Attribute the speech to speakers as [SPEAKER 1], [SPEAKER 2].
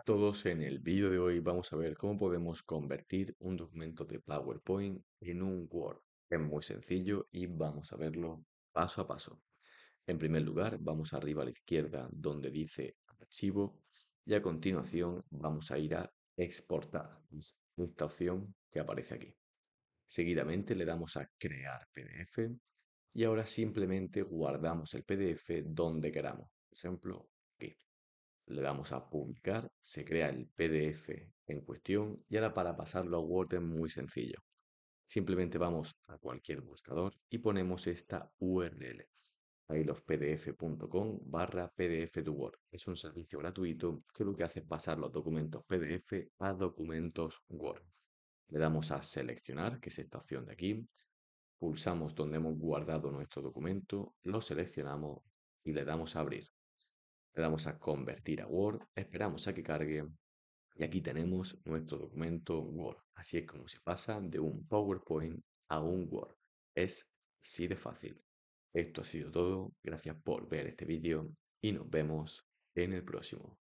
[SPEAKER 1] todos, en el vídeo de hoy vamos a ver cómo podemos convertir un documento de PowerPoint en un Word. Es muy sencillo y vamos a verlo paso a paso. En primer lugar, vamos arriba a la izquierda donde dice Archivo y a continuación vamos a ir a Exportar, esta opción que aparece aquí. Seguidamente le damos a Crear PDF y ahora simplemente guardamos el PDF donde queramos, por ejemplo, aquí le damos a publicar, se crea el PDF en cuestión y ahora para pasarlo a Word es muy sencillo. Simplemente vamos a cualquier buscador y ponemos esta URL, pdf.com barra pdf to Word. Es un servicio gratuito que lo que hace es pasar los documentos PDF a documentos Word. Le damos a seleccionar, que es esta opción de aquí. Pulsamos donde hemos guardado nuestro documento, lo seleccionamos y le damos a abrir le damos a convertir a Word, esperamos a que cargue y aquí tenemos nuestro documento Word. Así es como se pasa de un PowerPoint a un Word. Es así de fácil. Esto ha sido todo. Gracias por ver este vídeo y nos vemos en el próximo.